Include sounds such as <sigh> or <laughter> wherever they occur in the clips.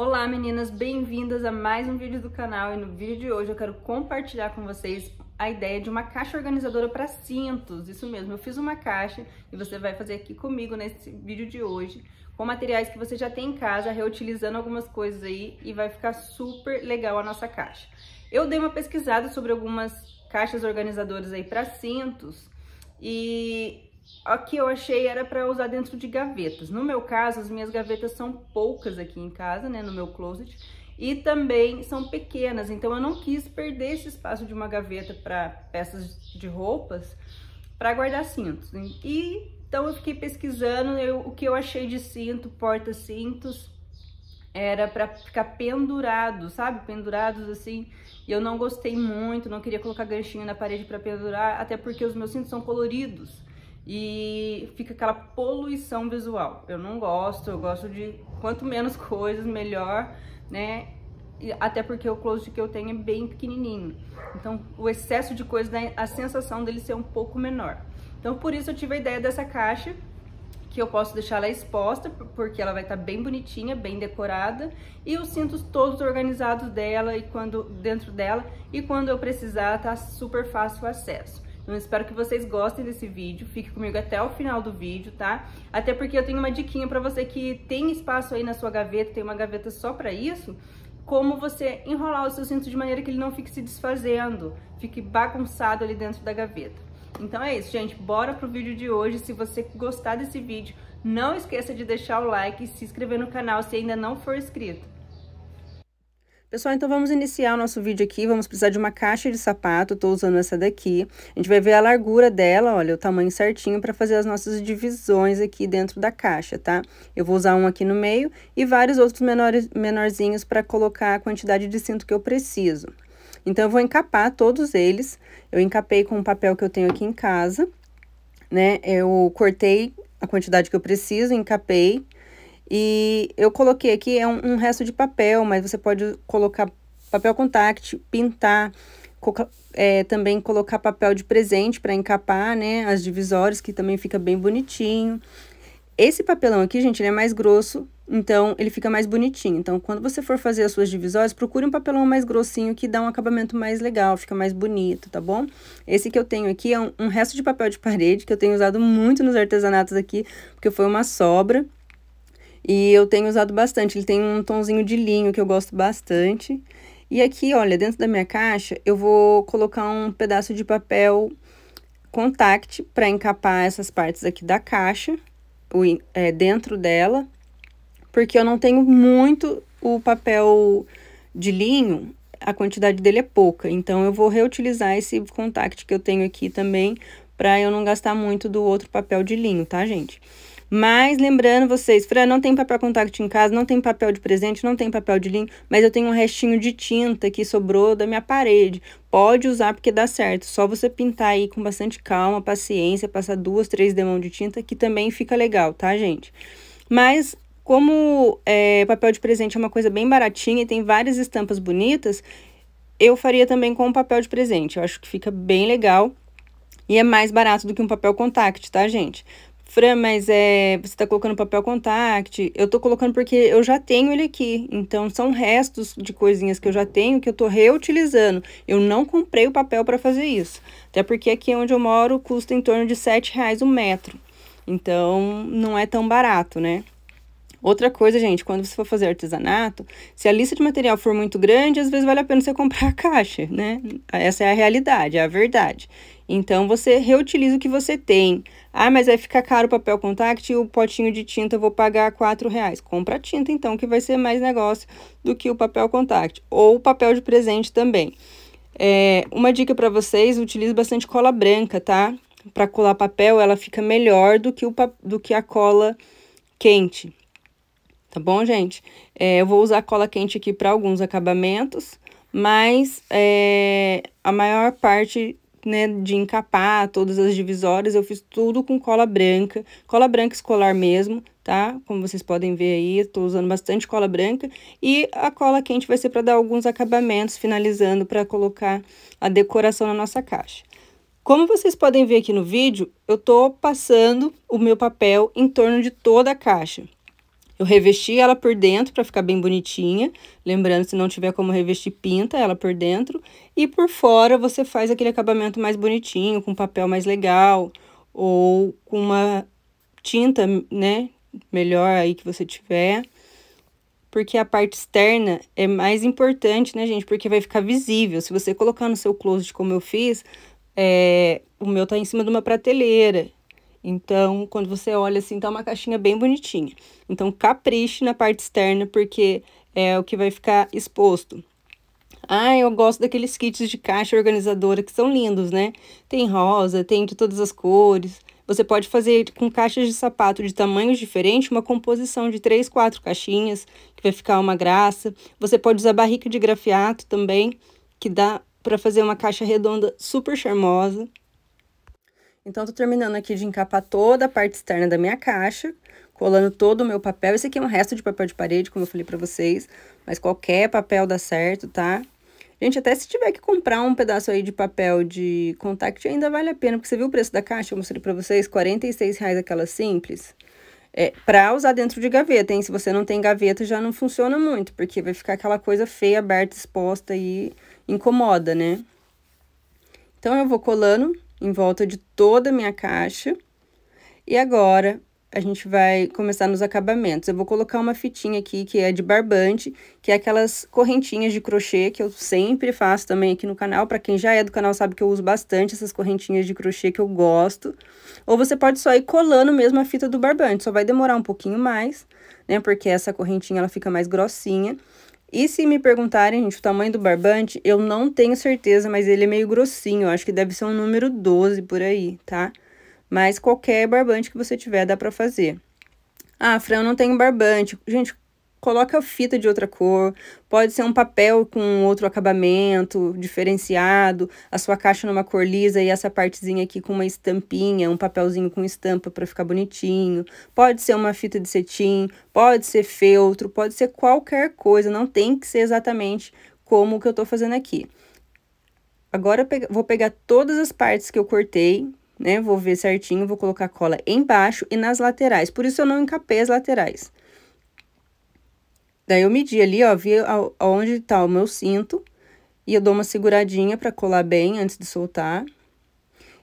Olá meninas, bem-vindas a mais um vídeo do canal e no vídeo de hoje eu quero compartilhar com vocês a ideia de uma caixa organizadora para cintos, isso mesmo, eu fiz uma caixa e você vai fazer aqui comigo nesse vídeo de hoje com materiais que você já tem em casa, reutilizando algumas coisas aí e vai ficar super legal a nossa caixa. Eu dei uma pesquisada sobre algumas caixas organizadoras aí para cintos e o que eu achei era para usar dentro de gavetas. No meu caso, as minhas gavetas são poucas aqui em casa, né, no meu closet, e também são pequenas, então eu não quis perder esse espaço de uma gaveta para peças de roupas para guardar cintos. E então eu fiquei pesquisando, eu, o que eu achei de cinto, porta-cintos, era para ficar pendurado, sabe? Pendurados assim. E eu não gostei muito, não queria colocar ganchinho na parede para pendurar, até porque os meus cintos são coloridos e fica aquela poluição visual. Eu não gosto, eu gosto de quanto menos <laughs> coisas, melhor, né? E até porque o closet que eu tenho é bem pequenininho. Então, o excesso de coisa dá a sensação dele ser um pouco menor. Então, por isso eu tive a ideia dessa caixa, que eu posso deixar ela exposta, porque ela vai estar tá bem bonitinha, bem decorada, e os cintos todos organizados dela e quando dentro dela, e quando eu precisar, tá super fácil o acesso. Então eu espero que vocês gostem desse vídeo, fique comigo até o final do vídeo, tá? Até porque eu tenho uma diquinha pra você que tem espaço aí na sua gaveta, tem uma gaveta só pra isso, como você enrolar o seu cinto de maneira que ele não fique se desfazendo, fique bagunçado ali dentro da gaveta. Então é isso, gente. Bora pro vídeo de hoje. Se você gostar desse vídeo, não esqueça de deixar o like e se inscrever no canal se ainda não for inscrito. Pessoal, então vamos iniciar o nosso vídeo aqui, vamos precisar de uma caixa de sapato, estou usando essa daqui. A gente vai ver a largura dela, olha, o tamanho certinho para fazer as nossas divisões aqui dentro da caixa, tá? Eu vou usar um aqui no meio e vários outros menores, menorzinhos para colocar a quantidade de cinto que eu preciso. Então, eu vou encapar todos eles, eu encapei com o papel que eu tenho aqui em casa, né? Eu cortei a quantidade que eu preciso, encapei, e eu coloquei aqui, é um, um resto de papel, mas você pode colocar papel contact, pintar, é, também colocar papel de presente para encapar, né, as divisórias, que também fica bem bonitinho. Esse papelão aqui, gente, ele é mais grosso, então ele fica mais bonitinho. Então, quando você for fazer as suas divisórias, procure um papelão mais grossinho que dá um acabamento mais legal, fica mais bonito, tá bom? Esse que eu tenho aqui é um, um resto de papel de parede que eu tenho usado muito nos artesanatos aqui, porque foi uma sobra. E eu tenho usado bastante, ele tem um tonzinho de linho que eu gosto bastante. E aqui, olha, dentro da minha caixa, eu vou colocar um pedaço de papel contact para encapar essas partes aqui da caixa, o, é, dentro dela, porque eu não tenho muito o papel de linho, a quantidade dele é pouca, então eu vou reutilizar esse contact que eu tenho aqui também para eu não gastar muito do outro papel de linho, tá, gente? Mas lembrando vocês, Fran, não tem papel contact em casa, não tem papel de presente, não tem papel de linho, mas eu tenho um restinho de tinta que sobrou da minha parede. Pode usar porque dá certo. Só você pintar aí com bastante calma, paciência, passar duas, três demão de tinta, que também fica legal, tá, gente? Mas como é, papel de presente é uma coisa bem baratinha e tem várias estampas bonitas, eu faria também com papel de presente. Eu acho que fica bem legal e é mais barato do que um papel contact, tá, gente? Fran, mas é, você está colocando papel contact? Eu estou colocando porque eu já tenho ele aqui. Então, são restos de coisinhas que eu já tenho que eu estou reutilizando. Eu não comprei o papel para fazer isso. Até porque aqui é onde eu moro custa em torno de R$7,00 reais o um metro. Então, não é tão barato, né? Outra coisa, gente, quando você for fazer artesanato, se a lista de material for muito grande, às vezes vale a pena você <laughs> comprar a caixa, né? Essa é a realidade, é a verdade. Então você reutiliza o que você tem. Ah, mas vai ficar caro o papel contact e o potinho de tinta eu vou pagar quatro reais. Compra a tinta então, que vai ser mais negócio do que o papel contact ou o papel de presente também. É, uma dica para vocês, utilize bastante cola branca, tá? Para colar papel, ela fica melhor do que, o, do que a cola quente. Tá bom, gente? É, eu vou usar cola quente aqui para alguns acabamentos, mas é, a maior parte né, de encapar todas as divisórias, eu fiz tudo com cola branca, cola branca escolar mesmo, tá? Como vocês podem ver aí, estou usando bastante cola branca e a cola quente vai ser para dar alguns acabamentos, finalizando para colocar a decoração na nossa caixa. Como vocês podem ver aqui no vídeo, eu estou passando o meu papel em torno de toda a caixa. Eu revesti ela por dentro para ficar bem bonitinha. Lembrando, se não tiver como revestir, pinta ela por dentro. E por fora você faz aquele acabamento mais bonitinho, com papel mais legal. Ou com uma tinta, né? Melhor aí que você tiver. Porque a parte externa é mais importante, né, gente? Porque vai ficar visível. Se você colocar no seu closet como eu fiz, é, o meu tá em cima de uma prateleira. Então, quando você olha assim, tá uma caixinha bem bonitinha. Então, capriche na parte externa, porque é o que vai ficar exposto. Ah, eu gosto daqueles kits de caixa organizadora que são lindos, né? Tem rosa, tem de todas as cores. Você pode fazer com caixas de sapato de tamanhos diferentes uma composição de três, quatro caixinhas, que vai ficar uma graça. Você pode usar barrica de grafiato também, que dá para fazer uma caixa redonda super charmosa. Então, tô terminando aqui de encapar toda a parte externa da minha caixa, colando todo o meu papel. Esse aqui é um resto de papel de parede, como eu falei pra vocês, mas qualquer papel dá certo, tá? Gente, até se tiver que comprar um pedaço aí de papel de contact, ainda vale a pena, porque você viu o preço da caixa? Eu mostrei pra vocês, R$ aquela simples. É, pra usar dentro de gaveta, hein? Se você não tem gaveta, já não funciona muito, porque vai ficar aquela coisa feia, aberta, exposta e incomoda, né? Então, eu vou colando em volta de toda a minha caixa. E agora, a gente vai começar nos acabamentos. Eu vou colocar uma fitinha aqui que é de barbante, que é aquelas correntinhas de crochê que eu sempre faço também aqui no canal. Para quem já é do canal sabe que eu uso bastante essas correntinhas de crochê que eu gosto. Ou você pode só ir colando mesmo a fita do barbante, só vai demorar um pouquinho mais, né? Porque essa correntinha ela fica mais grossinha. E se me perguntarem, gente, o tamanho do barbante, eu não tenho certeza, mas ele é meio grossinho, eu acho que deve ser um número 12 por aí, tá? Mas qualquer barbante que você tiver dá pra fazer. Ah, Fran, eu não tenho barbante. Gente, coloca fita de outra cor, pode ser um papel com outro acabamento diferenciado, a sua caixa numa cor lisa e essa partezinha aqui com uma estampinha, um papelzinho com estampa para ficar bonitinho, pode ser uma fita de cetim, pode ser feltro, pode ser qualquer coisa, não tem que ser exatamente como o que eu estou fazendo aqui. Agora vou pegar todas as partes que eu cortei, né, vou ver certinho, vou colocar cola embaixo e nas laterais, por isso eu não encapei as laterais. Daí eu medi ali, ó, vi aonde tá o meu cinto e eu dou uma seguradinha para colar bem antes de soltar.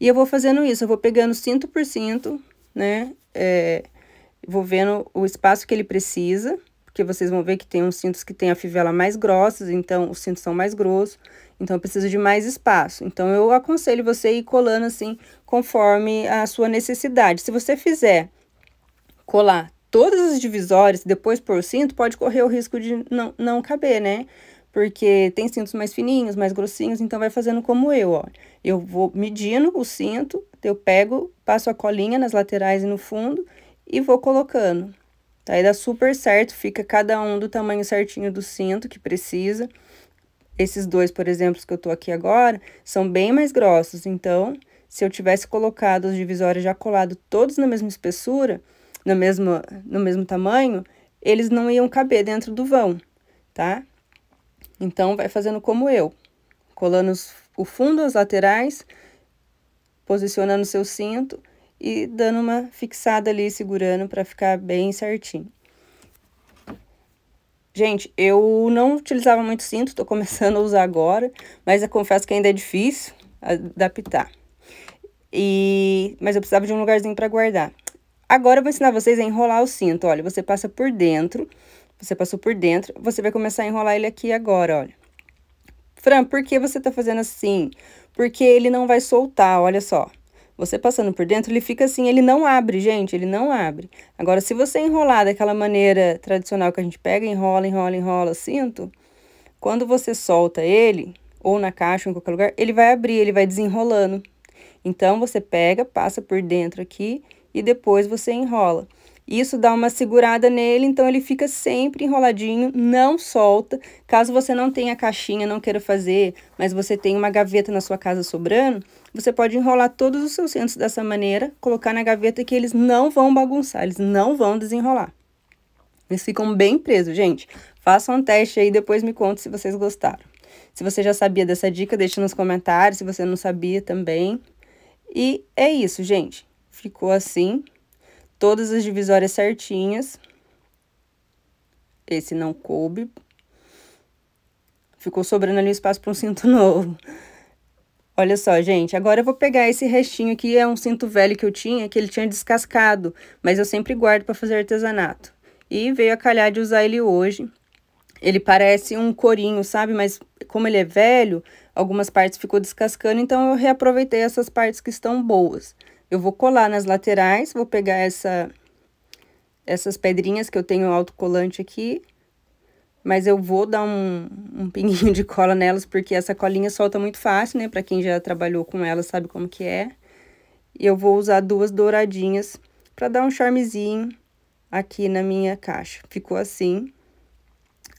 E eu vou fazendo isso, eu vou pegando cinto por cinto, né? É, vou vendo o espaço que ele precisa, porque vocês vão ver que tem uns cintos que tem a fivela mais grossa, então os cintos são mais grossos, então eu preciso de mais espaço. Então eu aconselho você ir colando assim, conforme a sua necessidade. Se você fizer colar todas as divisórias, depois por cinto, pode correr o risco de não, não caber, né? Porque tem cintos mais fininhos, mais grossinhos, então vai fazendo como eu, ó. Eu vou medindo o cinto, eu pego, passo a colinha nas laterais e no fundo e vou colocando. Tá? dá super certo, fica cada um do tamanho certinho do cinto que precisa. Esses dois, por exemplo, que eu tô aqui agora, são bem mais grossos, então... Se eu tivesse colocado os divisórios já colados todos na mesma espessura, no mesmo, no mesmo tamanho, eles não iam caber dentro do vão, tá? Então, vai fazendo como eu, colando os, o fundo, as laterais, posicionando o seu cinto e dando uma fixada ali, segurando para ficar bem certinho. Gente, eu não utilizava muito cinto, tô começando a usar agora, mas eu confesso que ainda é difícil adaptar. E, mas eu precisava de um lugarzinho para guardar. Agora eu vou ensinar vocês a enrolar o cinto, olha, você passa por dentro, você passou por dentro, você vai começar a enrolar ele aqui agora, olha. Fran, por que você tá fazendo assim? Porque ele não vai soltar, olha só. Você passando por dentro, ele fica assim, ele não abre, gente, ele não abre. Agora, se você enrolar daquela maneira tradicional que a gente pega, enrola, enrola, enrola, cinto, quando você solta ele, ou na caixa, ou em qualquer lugar, ele vai abrir, ele vai desenrolando. Então, você pega, passa por dentro aqui e depois você enrola. Isso dá uma segurada nele, então ele fica sempre enroladinho, não solta. Caso você não tenha caixinha, não queira fazer, mas você tem uma gaveta na sua casa sobrando, você pode enrolar todos os seus centros dessa maneira, colocar na gaveta que eles não vão bagunçar, eles não vão desenrolar. Eles ficam bem presos, gente. Façam um teste aí, depois me conta se vocês gostaram. Se você já sabia dessa dica, deixe nos comentários, se você não sabia também. E é isso, gente. Ficou assim, todas as divisórias certinhas. Esse não coube. Ficou sobrando ali espaço para um cinto <laughs> novo. Olha só, gente, agora eu vou pegar esse restinho aqui, é um cinto velho que eu tinha, que ele tinha descascado, mas eu sempre guardo para fazer artesanato. E veio a calhar de usar ele hoje. Ele parece um corinho, sabe? Mas como ele é velho, algumas partes ficou descascando, então eu reaproveitei essas partes que estão boas. Eu vou colar nas laterais, vou pegar essa, essas pedrinhas que eu tenho autocolante aqui, mas eu vou dar um, um pinguinho de cola nelas, porque essa colinha solta muito fácil, né? Pra quem já trabalhou com ela sabe como que é. E eu vou usar duas douradinhas pra dar um charmezinho aqui na minha caixa. Ficou assim.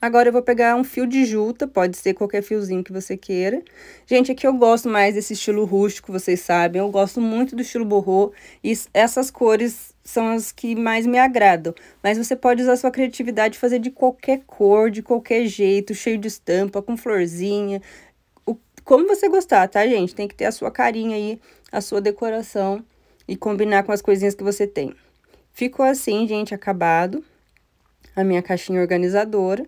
Agora eu vou pegar um fio de juta, pode ser qualquer fiozinho que você queira. Gente, aqui eu gosto mais desse estilo rústico, vocês sabem. Eu gosto muito do estilo borrô e essas cores são as que mais me agradam. Mas você pode usar sua criatividade e fazer de qualquer cor, de qualquer jeito, cheio de estampa, com florzinha. O, como você gostar, tá, gente? Tem que ter a sua carinha aí, a sua decoração e combinar com as coisinhas que você tem. Ficou assim, gente, acabado. A minha caixinha organizadora.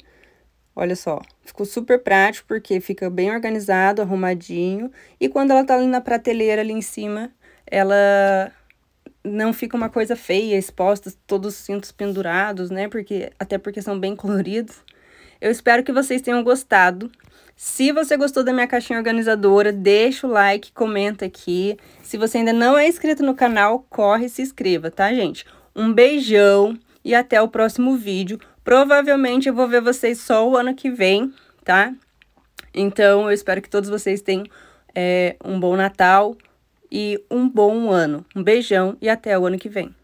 Olha só, ficou super prático porque fica bem organizado, arrumadinho. E quando ela tá ali na prateleira, ali em cima, ela não fica uma coisa feia, exposta, todos os cintos pendurados, né? Porque, até porque são bem <laughs> coloridos. Eu espero que vocês tenham gostado. Se você gostou da minha caixinha organizadora, deixa o like, comenta aqui. Se você ainda não é inscrito no canal, corre e se inscreva, tá, gente? Um beijão e até o próximo vídeo Provavelmente eu vou ver vocês só o ano que vem, tá? Então, eu espero que todos vocês tenham é, um bom Natal e um bom ano. Um beijão e até o ano que vem.